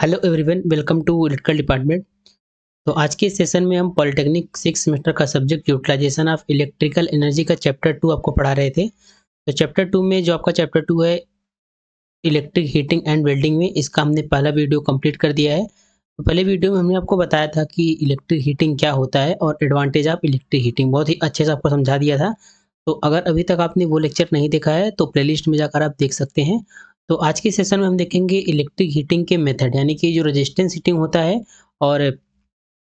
hello everyone welcome to electrical department तो आज के सेशन में हम पॉलिटेक्निक सिक्स सेमेस्टर का subject utilization of electrical energy का चैप्टर टू आपको पढ़ा रहे थे तो चैप्टर टू में जो आपका चैप्टर टू है इलेक्ट्रिक हीटिंग एंड वेल्डिंग में इसका हमने पहला वीडियो कम्प्लीट कर दिया है तो पहले वीडियो में हमने आपको बताया था कि इलेक्ट्रिक हीटिंग क्या होता है और एडवांटेज ऑफ इलेक्ट्रिक हीटिंग बहुत ही अच्छे से आपको समझा दिया था तो अगर अभी तक आपने वो लेक्चर नहीं देखा है तो प्लेलिस्ट में जाकर आप देख सकते हैं तो आज के सेशन में हम देखेंगे इलेक्ट्रिक हीटिंग के मेथड यानी कि जो रेजिस्टेंस हीटिंग होता है और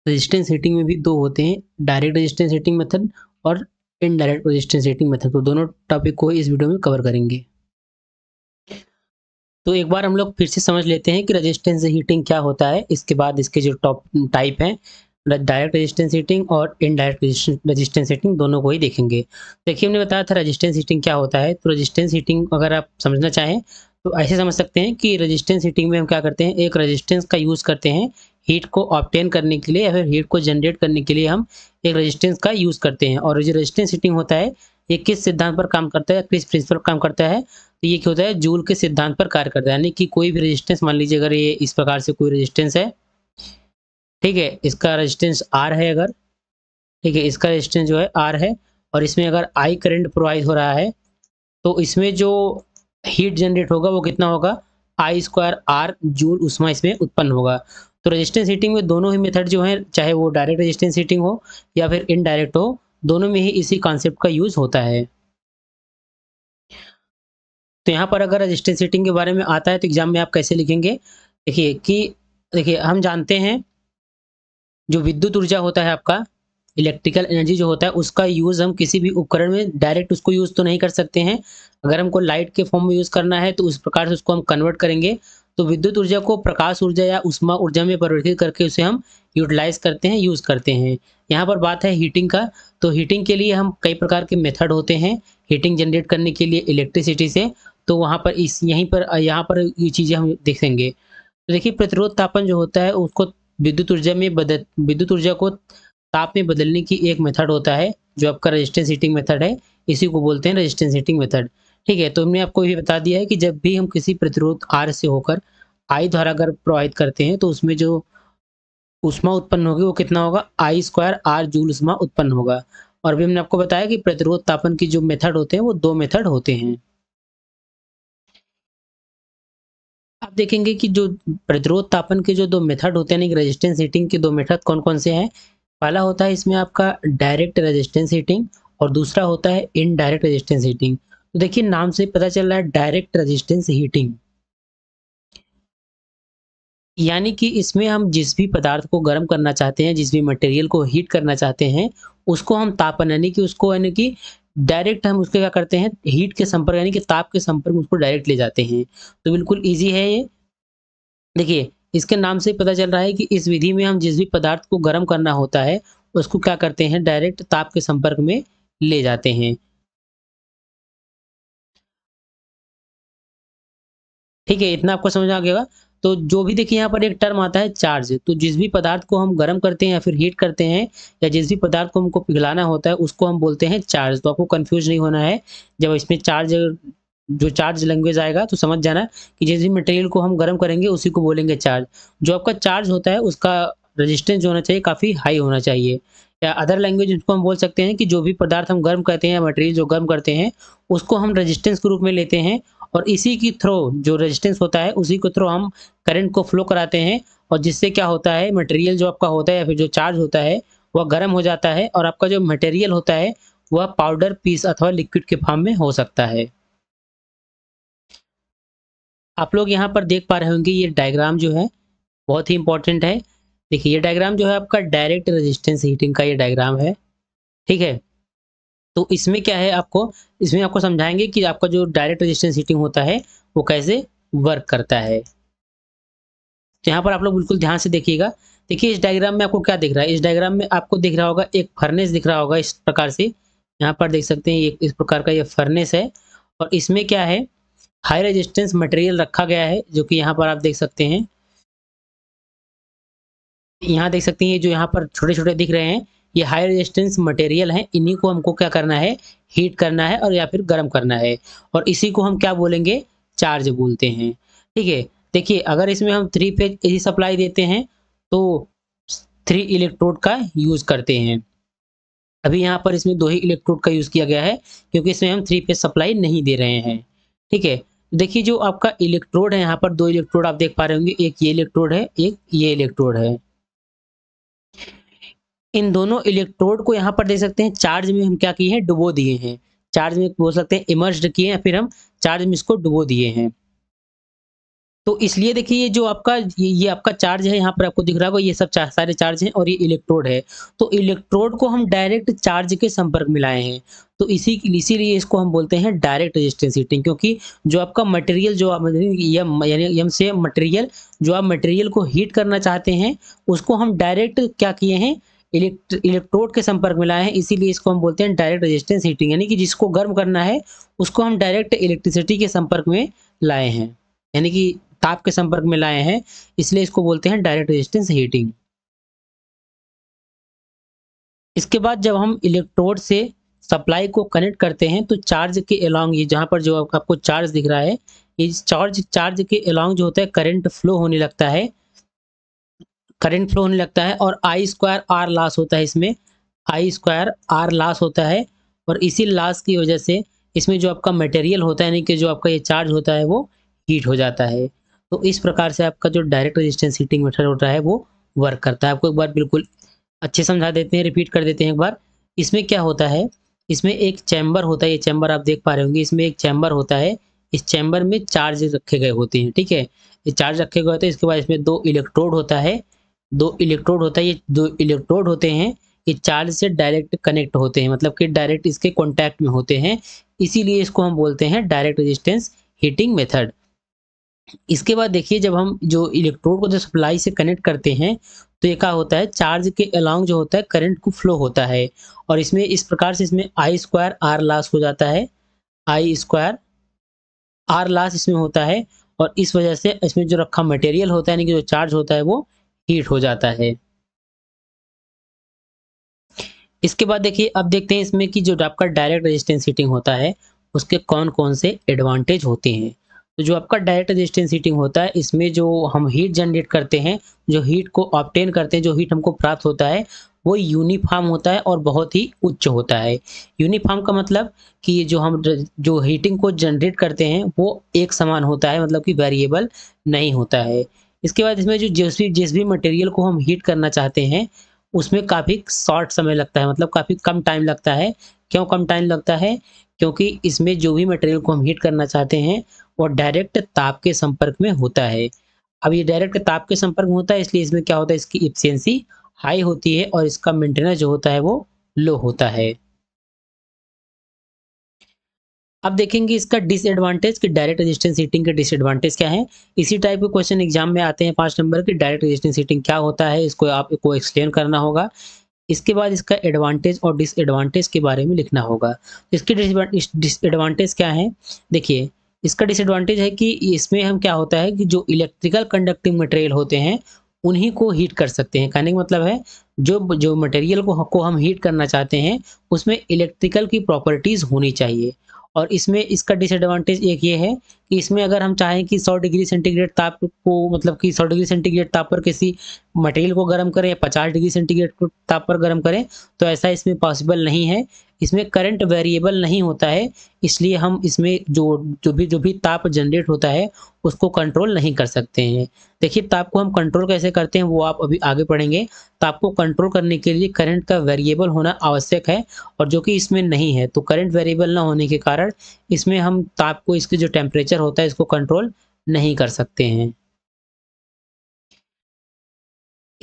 रेजिस्टेंस हीटिंग में भी दो होते हैं डायरेक्ट रेजिस्टेंस हीटिंग मेथड और इनडायरेक्ट रेजिस्टेंस हीटिंग मेथड तो दोनों टॉपिक को इस वीडियो में कवर करेंगे तो एक बार हम लोग फिर से समझ लेते हैं कि रजिस्टेंस हीटिंग क्या होता है इसके बाद इसके जो टॉप टाइप हैं डायरेक्ट रेजिस्टेंस हीटिंग और इनडायरेक्ट रेजिस्टेंस हीटिंग दोनों को ही देखेंगे देखिए हमने बताया था रेजिस्टेंस हीटिंग क्या होता है तो रेजिस्टेंस हीटिंग अगर आप समझना चाहें तो ऐसे समझ सकते हैं कि रेजिस्टेंस हीटिंग में हम क्या करते हैं एक रेजिस्टेंस का यूज़ करते हैं हीट को ऑप्टेन करने के लिए या फिर हीट को जनरेट करने के लिए हम एक रेजिस्टेंस का यूज़ करते हैं और जो रजिस्टेंस हीटिंग होता है ये किस सिद्धांत पर काम करता है किस प्रिंसिपल पर काम करता है तो ये क्या होता है जूल के सिद्धांत पर कार्य करता है यानी कि कोई भी रजिस्टेंस मान लीजिए अगर ये इस प्रकार से कोई रजिस्टेंस है ठीक है इसका रजिस्टेंस आर है अगर ठीक है इसका रजिस्टेंस जो है आर है और इसमें अगर आई करेंट प्रोवाइड हो रहा है तो इसमें जो हीट जनरेट होगा वो कितना होगा आई स्क्वायर आर जूल उष्मा इसमें उत्पन्न होगा तो रेजिस्टेंस हीटिंग में दोनों ही मेथड जो है चाहे वो डायरेक्ट रेजिस्टेंस हीटिंग हो या फिर इनडायरेक्ट हो दोनों में ही इसी कॉन्सेप्ट का यूज होता है तो यहाँ पर अगर रेजिस्टेंस हीटिंग के बारे में आता है तो एग्जाम में आप कैसे लिखेंगे देखिए कि देखिए हम जानते हैं जो विद्युत ऊर्जा होता है आपका इलेक्ट्रिकल एनर्जी जो होता है उसका यूज़ हम किसी भी उपकरण में डायरेक्ट उसको यूज़ तो नहीं कर सकते हैं अगर हमको लाइट के फॉर्म में यूज़ करना है तो उस प्रकार से उसको हम कन्वर्ट करेंगे तो विद्युत ऊर्जा को प्रकाश ऊर्जा या उष्मा ऊर्जा में परिवर्तित करके उसे हम यूटिलाइज करते हैं यूज़ करते हैं यहाँ पर बात है हीटिंग का तो हीटिंग के लिए हम कई प्रकार के मेथड होते हैं हीटिंग जनरेट करने के लिए इलेक्ट्रिसिटी से तो वहाँ पर इस यहीं पर यहाँ पर ये चीज़ें हम देखेंगे तो देखिए प्रतिरोध तापन जो होता है उसको विद्युत ऊर्जा में बदल विद्युत ऊर्जा को ताप में बदलने की एक मेथड होता है जो आपका रजिस्टेंस हीटिंग मेथड है इसी को बोलते हैं रजिस्टेंस हीटिंग मेथड ठीक है तो हमने आपको ये बता दिया है कि जब भी हम किसी प्रतिरोध आर से होकर आई द्वारा अगर प्रोवाइड करते हैं तो उसमें जो उष्मा उत्पन्न होगी वो कितना होगा आई स्क्वायर आर जूल उष्मा उत्पन्न होगा और भी हमने आपको बताया कि प्रतिरोध तापन की जो मेथड होते हैं वो दो मेथड होते हैं आप देखेंगे कि जो प्रतिरोध तापन के जो दो मेथड होते हैं रेजिस्टेंस हीटिंग के दो मेथड कौन कौन से हैं पहला होता है इसमें आपका डायरेक्ट रेजिस्टेंस हीटिंग और दूसरा होता है इनडायरेक्ट रेजिस्टेंस हीटिंग तो देखिए नाम से पता चल रहा है डायरेक्ट रेजिस्टेंस हीटिंग यानी कि इसमें हम जिस भी पदार्थ को गर्म करना चाहते हैं जिस भी मटेरियल को हीट करना चाहते हैं उसको हम तापन यानी कि उसको यानी कि डायरेक्ट हम उसके क्या करते हैं हीट के संपर्क यानी कि ताप के संपर्क में उसको डायरेक्ट ले जाते हैं तो बिल्कुल ईजी है ये देखिए इसके नाम से पता चल रहा है कि इस विधि में हम जिस भी पदार्थ को गर्म करना होता है उसको क्या करते हैं डायरेक्ट ताप के संपर्क में ले जाते हैं ठीक है इतना आपको समझ आ गया तो जो भी देखिए यहाँ पर एक टर्म आता है चार्ज तो जिस भी पदार्थ को हम गर्म करते हैं या फिर हीट करते हैं या जिस भी पदार्थ को हमको पिघलाना होता है उसको हम बोलते हैं चार्ज तो आपको कंफ्यूज नहीं होना है जब इसमें चार्ज जो चार्ज लैंग्वेज आएगा तो समझ जाना कि जिस भी मटेरियल को हम गर्म करेंगे उसी को बोलेंगे चार्ज जो आपका चार्ज होता है उसका रेजिस्टेंस जो होना चाहिए काफ़ी हाई होना चाहिए या अदर लैंग्वेज उसको हम बोल सकते हैं कि जो भी पदार्थ हम गर्म करते हैं या मटेरियल जो गर्म करते हैं उसको हम रजिस्टेंस के रूप में लेते हैं और इसी की थ्रो जो रजिस्टेंस होता है उसी के थ्रो हम करेंट को फ्लो कराते हैं और जिससे क्या होता है मटेरियल जो आपका होता है या फिर जो चार्ज होता है वह गर्म हो जाता है और आपका जो मटेरियल होता है वह पाउडर पीस अथवा लिक्विड के फॉर्म में हो सकता है आप लोग यहाँ पर देख पा रहे होंगे ये डायग्राम जो है बहुत ही इंपॉर्टेंट है देखिए ये डायग्राम जो है आपका डायरेक्ट रेजिस्टेंस हीटिंग का ये डायग्राम है ठीक है तो इसमें क्या है आपको इसमें आपको समझाएंगे कि आपका जो डायरेक्ट रेजिस्टेंस हीटिंग होता है वो कैसे वर्क करता है तो यहाँ पर आप लोग बिल्कुल ध्यान से देखिएगा देखिए इस डायग्राम में आपको क्या दिख रहा है इस डायग्राम में आपको दिख रहा होगा एक फर्नेस दिख रहा होगा इस प्रकार से यहाँ पर देख सकते हैं ये इस प्रकार का ये फर्नेस है और इसमें क्या है हाई रेजिस्टेंस मटेरियल रखा गया है जो कि यहाँ पर आप देख सकते हैं यहाँ देख सकते हैं जो यहाँ पर छोटे छोटे दिख रहे हैं ये हाई रेजिस्टेंस मटेरियल हैं इन्हीं को हमको क्या करना है हीट करना है और या फिर गर्म करना है और इसी को हम क्या बोलेंगे चार्ज बोलते हैं ठीक है देखिए अगर इसमें हम थ्री फेज एसी सप्लाई देते हैं तो थ्री इलेक्ट्रोड का यूज़ करते हैं अभी यहाँ पर इसमें दो ही इलेक्ट्रोड का यूज़ किया गया है क्योंकि इसमें हम थ्री फेज सप्लाई नहीं दे रहे हैं ठीक है देखिए जो आपका इलेक्ट्रोड है यहाँ पर दो इलेक्ट्रोड आप देख पा रहे होंगे एक ये इलेक्ट्रोड है एक ये इलेक्ट्रोड है इन दोनों इलेक्ट्रोड को यहाँ पर देख सकते हैं चार्ज में हम क्या किए हैं डुबो दिए हैं चार्ज में बोल सकते हैं इमर्ज किए हैं फिर हम चार्ज में इसको डुबो दिए हैं तो इसलिए देखिए ये जो आपका ये, आपका चार्ज है यहाँ पर आपको दिख रहा होगा ये सब चार, सारे चार्ज हैं और ये इलेक्ट्रोड है तो इलेक्ट्रोड को हम डायरेक्ट चार्ज के संपर्क में लाए हैं तो इसी इसीलिए इसको हम बोलते हैं डायरेक्ट रेजिस्टेंस हीटिंग क्योंकि जो आपका मटेरियल जो आप यम से मटेरियल जो आप मटेरियल को हीट करना चाहते हैं उसको हम डायरेक्ट क्या किए हैं इलेक्ट्रोड के संपर्क में लाए हैं इसीलिए इसको हम बोलते हैं डायरेक्ट रेजिस्टेंस हीटिंग यानी कि जिसको गर्म करना है उसको हम डायरेक्ट इलेक्ट्रिसिटी के संपर्क में लाए हैं यानी कि ताप के संपर्क में लाए हैं इसलिए इसको बोलते हैं डायरेक्ट रेजिस्टेंस हीटिंग इसके बाद जब हम इलेक्ट्रोड से सप्लाई को कनेक्ट करते हैं तो चार्ज के अलॉन्ग ये जहाँ पर जो आपको चार्ज दिख रहा है ये चार्ज चार्ज के अलॉन्ग जो होता है करंट फ्लो होने लगता है करंट फ्लो होने लगता है और आई स्क्वायर आर लॉस होता है इसमें आई स्क्वायर आर लॉस होता है और इसी लॉस की वजह से इसमें जो आपका मटेरियल होता है यानी कि जो आपका ये चार्ज होता है वो हीट हो जाता है तो इस प्रकार से आपका जो डायरेक्ट रेजिस्टेंस हीटिंग मेथड होता है वो वर्क करता है आपको एक बार बिल्कुल अच्छे समझा देते हैं रिपीट कर देते हैं एक बार इसमें क्या होता है इसमें एक चैम्बर होता है ये चैम्बर आप देख पा रहे होंगे इसमें एक चैम्बर होता है इस चैम्बर में चार्ज रखे गए होते हैं ठीक है ये चार्ज रखे गए होते हैं इसके बाद इसमें दो इलेक्ट्रोड होता है दो इलेक्ट्रोड होता है ये दो इलेक्ट्रोड होते हैं ये चार्ज से डायरेक्ट कनेक्ट होते हैं मतलब कि डायरेक्ट इसके कॉन्टैक्ट में होते हैं इसीलिए इसको हम बोलते हैं डायरेक्ट रेजिस्टेंस हीटिंग मेथड इसके बाद देखिए जब हम जो इलेक्ट्रोड को जो सप्लाई से कनेक्ट करते हैं तो ये क्या होता है चार्ज के अलाउंग जो होता है करंट को फ्लो होता है और इसमें इस प्रकार से इसमें आई स्क्वायर आर लास हो जाता है आई स्क्वायर आर लास इसमें होता है और इस वजह से इसमें जो रखा मटेरियल होता है यानी कि जो चार्ज होता है वो हीट हो जाता है इसके बाद देखिए अब देखते हैं इसमें कि जो आपका डायरेक्ट रेजिस्टेंस हीटिंग होता है उसके कौन कौन से एडवांटेज होते हैं तो जो आपका डायरेक्ट रेजिस्टेंस हीटिंग होता है इसमें जो हम हीट जनरेट करते हैं जो हीट को ऑप्टेन करते हैं जो हीट हमको प्राप्त होता है वो यूनिफार्म होता है और बहुत ही उच्च होता है यूनिफार्म का मतलब कि जो हम जो हीटिंग को जनरेट करते हैं वो एक समान होता है मतलब कि वेरिएबल नहीं होता है इसके बाद इसमें जो जिस भी जिस भी मटेरियल को हम हीट करना चाहते हैं उसमें काफ़ी शॉर्ट समय लगता है मतलब काफ़ी कम टाइम लगता है क्यों कम टाइम लगता है क्योंकि इसमें जो भी मटेरियल को हम हीट करना चाहते हैं वो डायरेक्ट ताप के संपर्क में होता है अब ये डायरेक्ट ताप के संपर्क में होता है इसलिए इसमें क्या होता है इसकी इफिशियंसी हाई होती है और इसका मेंटेनेंस जो होता है वो लो होता है अब देखेंगे इसका डिसएडवांटेज कि डायरेक्ट रेजिस्टेंस हीटिंग के डिसएडवांटेज क्या है इसी टाइप के क्वेश्चन एग्जाम में आते हैं पांच नंबर के डायरेक्ट रेजिस्टेंस हीटिंग क्या होता है इसको आपको एक्सप्लेन करना होगा इसके बाद इसका एडवांटेज और डिसएडवांटेज के बारे में लिखना होगा इसके डिसएडवांटेज क्या है देखिए इसका डिसएडवांटेज है कि इसमें हम क्या होता है कि जो इलेक्ट्रिकल कंडक्टिंग मटेरियल होते हैं उन्हीं को हीट कर सकते हैं कहने का मतलब है जो जो मटेरियल को को हम हीट करना चाहते हैं उसमें इलेक्ट्रिकल की प्रॉपर्टीज़ होनी चाहिए और इसमें इसका डिसएडवांटेज एक ये है कि इसमें अगर हम चाहें कि 100 डिग्री सेंटीग्रेड ताप को मतलब कि 100 डिग्री सेंटीग्रेड ताप पर किसी मटेरियल को गर्म करें या 50 डिग्री सेंटीग्रेड को ताप पर गर्म करें तो ऐसा इसमें पॉसिबल नहीं है इसमें करंट वेरिएबल नहीं होता है इसलिए हम इसमें जो जो भी जो भी ताप जनरेट होता है उसको कंट्रोल नहीं कर सकते हैं देखिए ताप को हम कंट्रोल कैसे करते हैं वो आप अभी आगे पढ़ेंगे ताप को कंट्रोल करने के लिए करंट का वेरिएबल होना आवश्यक है और जो कि इसमें नहीं है तो करंट वेरिएबल ना होने के कारण इसमें हम ताप को इसके जो टेम्परेचर नेचर होता है इसको कंट्रोल नहीं कर सकते हैं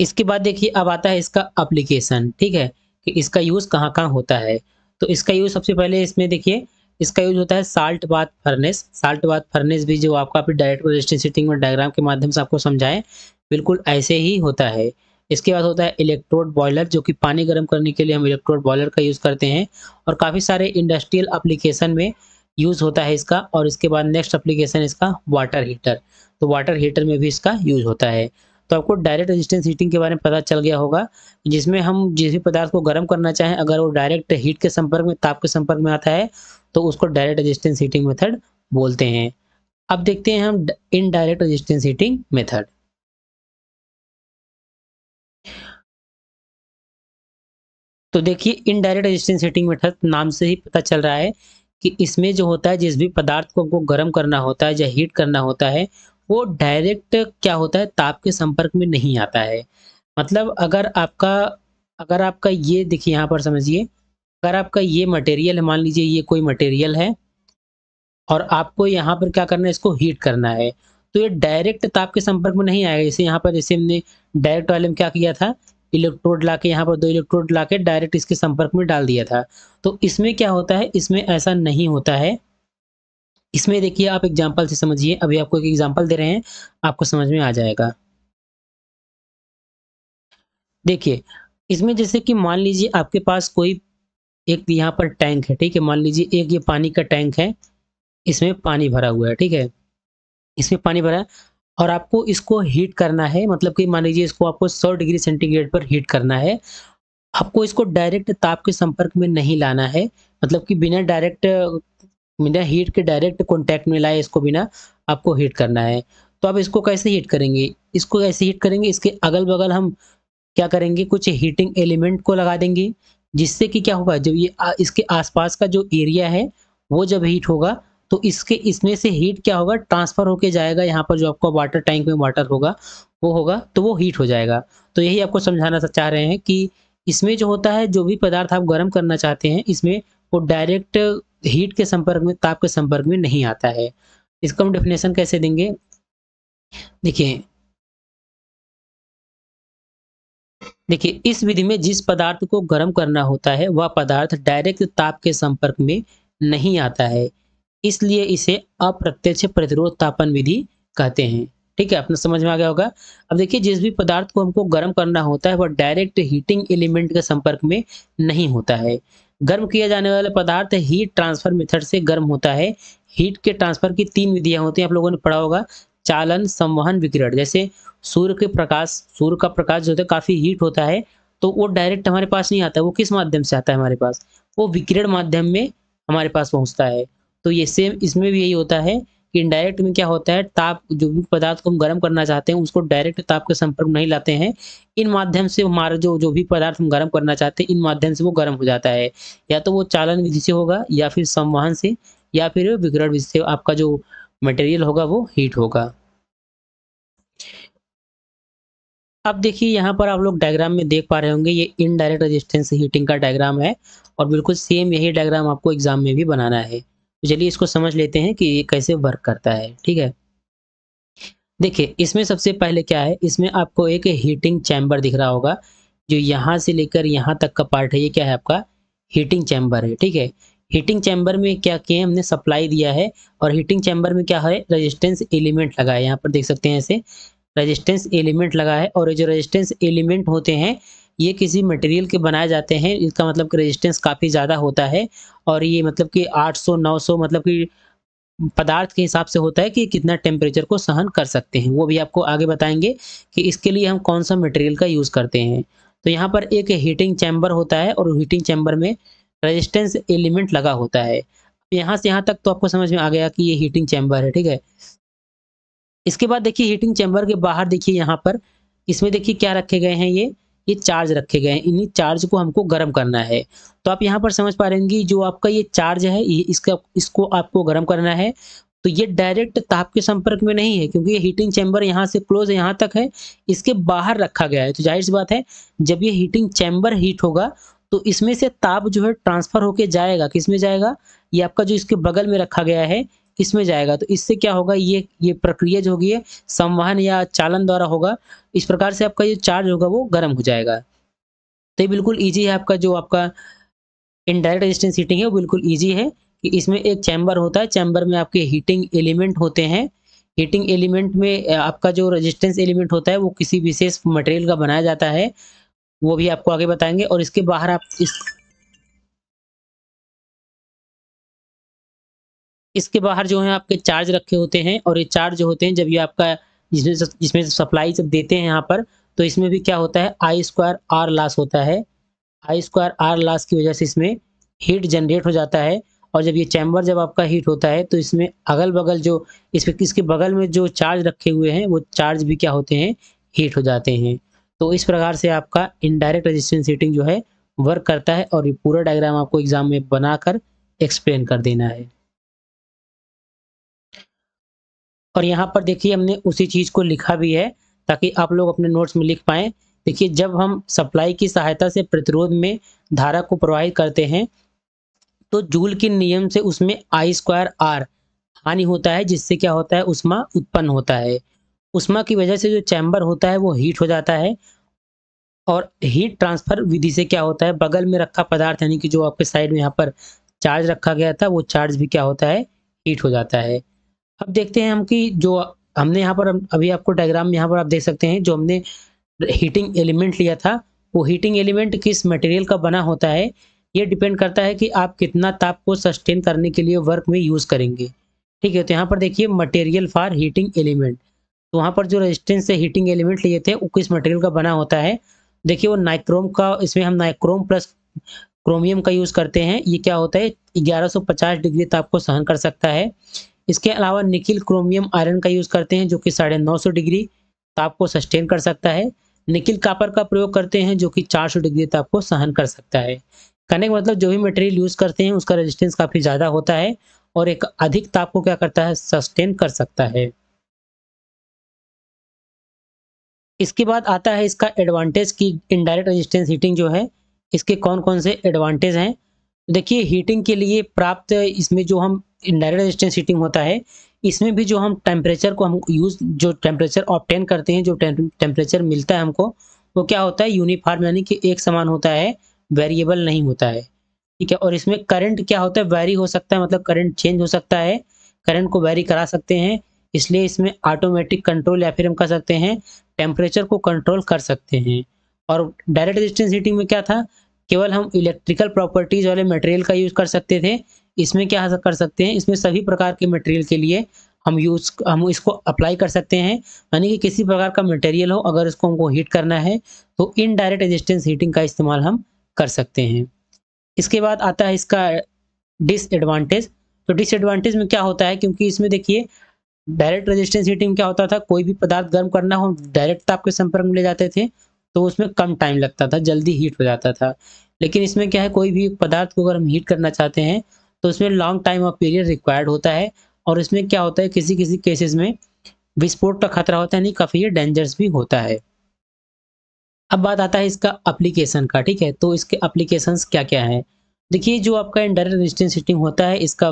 इसके बाद देखिए अब आता है इसका अप्लीकेशन ठीक है कि इसका यूज़ कहाँ कहाँ होता है तो इसका यूज़ सबसे पहले इसमें देखिए इसका यूज होता है साल्ट बात फर्नेस साल्ट बात फर्नेस भी जो आपका अभी डायरेक्ट रेजिस्टेंस सीटिंग में डायग्राम के माध्यम से आपको समझाएं बिल्कुल ऐसे ही होता है इसके बाद होता है इलेक्ट्रोड बॉयलर जो कि पानी गर्म करने के लिए हम इलेक्ट्रोड बॉयलर का यूज़ करते हैं और काफ़ी सारे इंडस्ट्रियल अप्लीकेशन में यूज होता है इसका और इसके बाद नेक्स्ट अप्लीकेशन इसका वाटर हीटर तो वाटर हीटर में भी इसका यूज होता है तो आपको डायरेक्ट रेजिस्टेंस हीटिंग के बारे में पता चल गया होगा जिसमें हम जिस भी पदार्थ को गर्म करना चाहें अगर वो डायरेक्ट हीट के संपर्क में ताप के संपर्क में आता है तो उसको डायरेक्ट रेजिस्टेंस हीटिंग मेथड बोलते हैं अब देखते हैं हम इनडायरेक्ट रेजिस्टेंस हीटिंग मेथड तो देखिए इनडायरेक्ट रेजिस्टेंस हीटिंग मेथड नाम से ही पता चल रहा है कि इसमें जो होता है जिस भी पदार्थ को हमको गर्म करना होता है या हीट करना होता है वो डायरेक्ट क्या होता है ताप के संपर्क में नहीं आता है मतलब अगर आपका अगर आपका ये देखिए यहाँ पर समझिए अगर आपका ये मटेरियल है मान लीजिए ये कोई मटेरियल है और आपको यहाँ पर क्या करना है इसको हीट करना है तो ये डायरेक्ट ताप के संपर्क में नहीं आएगा जैसे यहाँ पर जैसे हमने डायरेक्ट वाले में क्या किया था इलेक्ट्रोड लाके यहाँ पर दो इलेक्ट्रोड लाके डायरेक्ट इसके संपर्क में डाल दिया था तो इसमें क्या होता है इसमें ऐसा नहीं होता है इसमें देखिए आप एग्जाम्पल से समझिए अभी आपको एक एग्जाम्पल दे रहे हैं आपको समझ में आ जाएगा देखिए इसमें जैसे कि मान लीजिए आपके पास कोई एक यहाँ पर टैंक है ठीक है मान लीजिए एक ये पानी का टैंक है इसमें पानी भरा हुआ है ठीक है इसमें पानी भरा है और आपको इसको हीट करना है मतलब कि मान लीजिए इसको आपको सौ डिग्री सेंटीग्रेड पर हीट करना है आपको इसको डायरेक्ट ताप के संपर्क में नहीं लाना है मतलब कि बिना डायरेक्ट बिना हीट के डायरेक्ट कॉन्टैक्ट में लाए इसको बिना आपको हीट करना है तो आप इसको कैसे हीट करेंगे इसको कैसे हीट करेंगे इसके अगल बगल हम क्या करेंगे कुछ हीटिंग एलिमेंट को लगा देंगे जिससे कि क्या होगा जब ये इसके आसपास का जो एरिया है वो जब हीट होगा तो इसके इसमें से हीट क्या होगा ट्रांसफर होके जाएगा यहाँ पर जो आपका वाटर टैंक में वाटर होगा वो होगा तो वो हीट हो जाएगा तो यही आपको समझाना चाह रहे हैं कि इसमें जो होता है जो भी पदार्थ आप गर्म करना चाहते हैं इसमें वो डायरेक्ट हीट के संपर्क में ताप के संपर्क में नहीं आता है इसका हम डेफिनेशन कैसे देंगे देखिए देखिए इस विधि में जिस पदार्थ को गर्म करना होता है वह पदार्थ डायरेक्ट ताप के संपर्क में नहीं आता है इसलिए इसे अप्रत्यक्ष प्रतिरोध तापन विधि कहते हैं ठीक है अपना समझ में आ गया होगा अब देखिए जिस भी पदार्थ को हमको गर्म करना होता है वह डायरेक्ट हीटिंग एलिमेंट के संपर्क में नहीं होता है गर्म किया जाने वाला पदार्थ हीट ट्रांसफर मेथड से गर्म होता है हीट के ट्रांसफर की तीन विधियां होती हैं आप लोगों ने पढ़ा होगा चालन संवहन विकिरण जैसे सूर्य के प्रकाश सूर्य का प्रकाश जो है काफ़ी हीट होता है तो वो डायरेक्ट हमारे पास नहीं आता वो किस माध्यम से आता है हमारे पास वो विकिरण माध्यम में हमारे पास पहुंचता है तो ये सेम इसमें भी यही होता है कि इनडायरेक्ट में क्या होता है ताप जो भी पदार्थ को हम गर्म करना चाहते हैं उसको डायरेक्ट ताप के संपर्क नहीं लाते हैं इन माध्यम से हमारा जो जो भी पदार्थ हम गर्म करना चाहते हैं इन माध्यम से वो गर्म हो जाता है या तो वो चालन विधि से होगा या फिर संवहन से या फिर विकरण विधि से आपका जो मटेरियल होगा वो हीट होगा अब देखिए यहाँ पर आप लोग डायग्राम में देख पा रहे होंगे ये इनडायरेक्ट रेजिस्टेंस हीटिंग का डायग्राम है और बिल्कुल सेम यही डायग्राम आपको एग्जाम में भी बनाना है तो चलिए इसको समझ लेते हैं कि ये कैसे वर्क करता है ठीक है देखिए इसमें सबसे पहले क्या है इसमें आपको एक हीटिंग चैम्बर दिख रहा होगा जो यहाँ से लेकर यहाँ तक का पार्ट है ये क्या है आपका हीटिंग चैम्बर है ठीक है हीटिंग चैम्बर में क्या किए हमने सप्लाई दिया है और हीटिंग चैम्बर में क्या है रेजिस्टेंस एलिमेंट लगा है यहाँ पर देख सकते हैं ऐसे रेजिस्टेंस एलिमेंट लगा है और ये जो रेजिस्टेंस एलिमेंट होते हैं ये किसी मटेरियल के बनाए जाते हैं इसका मतलब कि रेजिस्टेंस काफ़ी ज़्यादा होता है और ये मतलब कि 800 900 मतलब कि पदार्थ के हिसाब से होता है कि कितना टेम्परेचर को सहन कर सकते हैं वो भी आपको आगे बताएंगे कि इसके लिए हम कौन सा मटेरियल का यूज़ करते हैं तो यहाँ पर एक हीटिंग चैम्बर होता है और हीटिंग चैम्बर में रजिस्टेंस एलिमेंट लगा होता है यहाँ से यहाँ तक तो आपको समझ में आ गया कि ये हीटिंग चैम्बर है ठीक है इसके बाद देखिए हीटिंग चैम्बर के बाहर देखिए यहाँ पर इसमें देखिए क्या रखे गए हैं ये ये चार्ज रखे गए हैं इन्हीं चार्ज को हमको गर्म करना है तो आप यहाँ पर समझ पा हैं जो आपका ये चार्ज है ये इसका इसको आपको गर्म करना है तो ये डायरेक्ट ताप के संपर्क में नहीं है क्योंकि ये हीटिंग चैम्बर यहाँ से क्लोज है यहाँ तक है इसके बाहर रखा गया है तो जाहिर सी बात है जब ये हीटिंग चैम्बर हीट होगा तो इसमें से ताप जो है ट्रांसफर होके जाएगा किस में जाएगा ये आपका जो इसके बगल में रखा गया है इसमें जाएगा तो इससे क्या होगा ये ये प्रक्रिया जो होगी संवहन या चालन द्वारा होगा इस प्रकार से आपका जो चार्ज होगा वो गर्म हो जाएगा तो ये बिल्कुल ईजी है आपका जो आपका इनडायरेक्ट रेजिस्टेंस हीटिंग है वो बिल्कुल ईजी है कि इसमें एक चैम्बर होता है चैम्बर में आपके हीटिंग एलिमेंट होते हैं हीटिंग एलिमेंट में आपका जो रेजिस्टेंस एलिमेंट होता है वो किसी विशेष मटेरियल का बनाया जाता है वो भी आपको आगे बताएंगे और इसके बाहर आप इस इसके बाहर जो है आपके चार्ज रखे होते हैं और ये चार्ज जो होते हैं जब ये आपका जिसमें जिसमें सप्लाई जब देते हैं यहाँ पर तो इसमें भी क्या होता है आई स्क्वायर आर लॉस होता है आई स्क्वायर आर लॉस की वजह से इसमें हीट जनरेट हो जाता है और जब ये चैम्बर जब आपका हीट होता है तो इसमें अगल बगल जो इस इसके बगल में जो चार्ज रखे हुए हैं वो चार्ज भी क्या होते हैं हीट हो जाते हैं तो इस प्रकार से आपका इनडायरेक्ट रेजिस्टेंस हीटिंग जो है वर्क करता है और ये पूरा डायग्राम आपको एग्जाम में बनाकर एक्सप्लेन कर देना है और यहाँ पर देखिए हमने उसी चीज़ को लिखा भी है ताकि आप लोग अपने नोट्स में लिख पाएँ देखिए जब हम सप्लाई की सहायता से प्रतिरोध में धारा को प्रवाहित करते हैं तो जूल के नियम से उसमें आई स्क्वायर आर हानि होता है जिससे क्या होता है उष्मा उत्पन्न होता है उष्मा की वजह से जो चैम्बर होता है वो हीट हो जाता है और हीट ट्रांसफर विधि से क्या होता है बगल में रखा पदार्थ यानी कि जो आपके साइड में यहाँ पर चार्ज रखा गया था वो चार्ज भी क्या होता है हीट हो जाता है अब देखते हैं हम कि जो हमने यहाँ पर अभी आपको डायग्राम में यहाँ पर आप देख सकते हैं जो हमने हीटिंग एलिमेंट लिया था वो हीटिंग एलिमेंट किस मटेरियल का बना होता है ये डिपेंड करता है कि आप कितना ताप को सस्टेन करने के लिए वर्क में यूज़ करेंगे ठीक है तो यहाँ पर देखिए मटेरियल फॉर हीटिंग एलिमेंट तो वहाँ पर जो रेजिस्टेंस से हीटिंग एलिमेंट लिए थे वो किस मटेरियल का बना होता है देखिए वो नाइक्रोम का इसमें हम नाइक्रोम प्लस क्रोमियम का यूज़ करते हैं ये क्या होता है 1150 डिग्री ताप को सहन कर सकता है इसके अलावा निकिल क्रोमियम आयरन का यूज़ करते हैं जो कि साढ़े नौ सौ डिग्री ताप को सस्टेन कर सकता है निकिल कापर का प्रयोग करते हैं जो कि चार सौ डिग्री ताप को सहन कर सकता है कहने का मतलब जो भी मटेरियल यूज़ करते हैं उसका रेजिस्टेंस काफ़ी ज़्यादा होता है और एक अधिक ताप को क्या करता है सस्टेन कर सकता है इसके बाद आता है इसका एडवांटेज की इनडायरेक्ट रेजिस्टेंस हीटिंग जो है इसके कौन कौन से एडवांटेज हैं देखिए हीटिंग के लिए प्राप्त इसमें जो हम इंडायरेक्ट रेजिस्टेंस हीटिंग होता है इसमें भी जो हम टेम्परेचर को हम यूज़ जो टेम्परेचर ऑप्टेन करते हैं जो टेम्परेचर मिलता है हमको वो क्या होता है यूनिफॉर्म यानी कि एक समान होता है वेरिएबल नहीं होता है ठीक है और इसमें करंट क्या होता है वैरी हो सकता है मतलब करंट चेंज हो सकता है करंट को वैरी करा सकते हैं इसलिए इसमें ऑटोमेटिक कंट्रोल या फिर हम कर सकते हैं टेम्परेचर को कंट्रोल कर सकते हैं और डायरेक्ट रेजिस्टेंस हीटिंग में क्या था केवल हम इलेक्ट्रिकल प्रॉपर्टीज वाले मटेरियल का यूज कर सकते थे इसमें क्या कर सकते हैं इसमें सभी प्रकार के मटेरियल के लिए हम यूज हम इसको अप्लाई कर सकते हैं यानी कि किसी प्रकार का मटेरियल हो अगर इसको हमको हीट करना है तो इनडायरेक्ट रेजिस्टेंस हीटिंग का इस्तेमाल हम कर सकते हैं इसके बाद आता है इसका डिसएडवांटेज तो डिसएडवांटेज में क्या होता है क्योंकि इसमें देखिए डायरेक्ट रेजिस्टेंस हीटिंग क्या होता था कोई भी पदार्थ गर्म करना हो डायरेक्ट ताप के संपर्क में ले जाते थे तो उसमें कम टाइम लगता था जल्दी हीट हो जाता था लेकिन इसमें क्या है कोई भी पदार्थ को अगर हम हीट करना चाहते हैं तो उसमें long time of period required होता है और इसमें क्या होता है किसी किसी केसेस में विस्फोट का खतरा होता है नहीं काफ़ी ये डेंजरस भी होता है अब बात आता है इसका अप्लीकेशन का ठीक है तो इसके अप्लीकेशन क्या क्या है देखिए जो आपका इंडायरेक्ट रेजिस्टेंस हीटिंग होता है इसका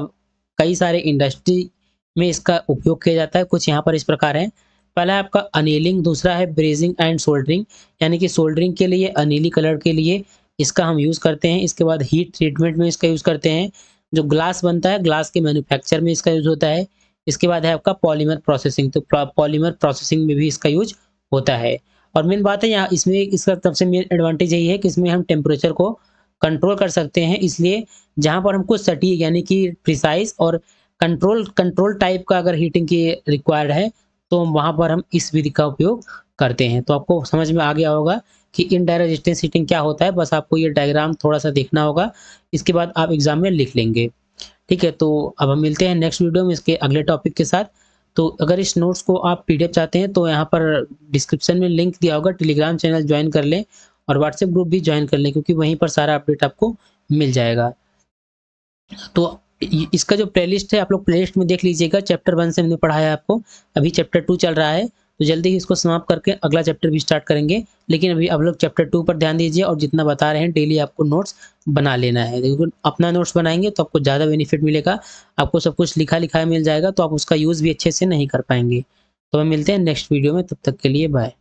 कई सारे इंडस्ट्री में इसका उपयोग किया जाता है कुछ यहाँ पर इस प्रकार है पहला है आपका अनिलिंग दूसरा है ब्रेजिंग एंड सोल्डरिंग यानी कि सोल्डरिंग के लिए अनिली कलर के लिए इसका हम यूज़ करते हैं इसके बाद हीट ट्रीटमेंट में इसका यूज़ करते हैं जो ग्लास बनता है ग्लास के मैन्युफैक्चर में इसका यूज़ होता है इसके बाद है आपका पॉलीमर प्रोसेसिंग तो पॉलीमर प्रोसेसिंग में भी इसका यूज होता है और मेन बात है यहाँ इसमें इसका सबसे मेन एडवांटेज यही है कि इसमें हम टेम्परेचर को कंट्रोल कर सकते हैं इसलिए जहाँ पर हमको सटीक यानी कि प्रिसाइज और कंट्रोल कंट्रोल टाइप का अगर हीटिंग की रिक्वायर्ड है तो वहां पर हम इस विधि का उपयोग करते हैं तो आपको समझ में आ गया होगा कि इनडायरेक्ट रेजिस्टेंस हीटिंग क्या होता है बस आपको ये डायग्राम थोड़ा सा देखना होगा इसके बाद आप एग्जाम में लिख लेंगे ठीक है तो अब हम मिलते हैं नेक्स्ट वीडियो में इसके अगले टॉपिक के साथ तो अगर इस नोट्स को आप पीडीएफ चाहते हैं तो यहाँ पर डिस्क्रिप्शन में लिंक दिया होगा टेलीग्राम चैनल ज्वाइन कर लें और व्हाट्सएप ग्रुप भी ज्वाइन कर लें क्योंकि वहीं पर सारा अपडेट आपको मिल जाएगा तो इसका जो प्लेलिस्ट है आप लोग प्लेलिस्ट में देख लीजिएगा चैप्टर वन से हमने पढ़ाया आपको अभी चैप्टर टू चल रहा है तो जल्दी ही इसको समाप्त करके अगला चैप्टर भी स्टार्ट करेंगे लेकिन अभी आप लोग चैप्टर टू पर ध्यान दीजिए और जितना बता रहे हैं डेली आपको नोट्स बना लेना है देखो अपना नोट्स बनाएंगे तो आपको ज़्यादा बेनिफिट मिलेगा आपको सब कुछ लिखा लिखा मिल जाएगा तो आप उसका यूज़ भी अच्छे से नहीं कर पाएंगे तो हम मिलते हैं नेक्स्ट वीडियो में तब तक के लिए बाय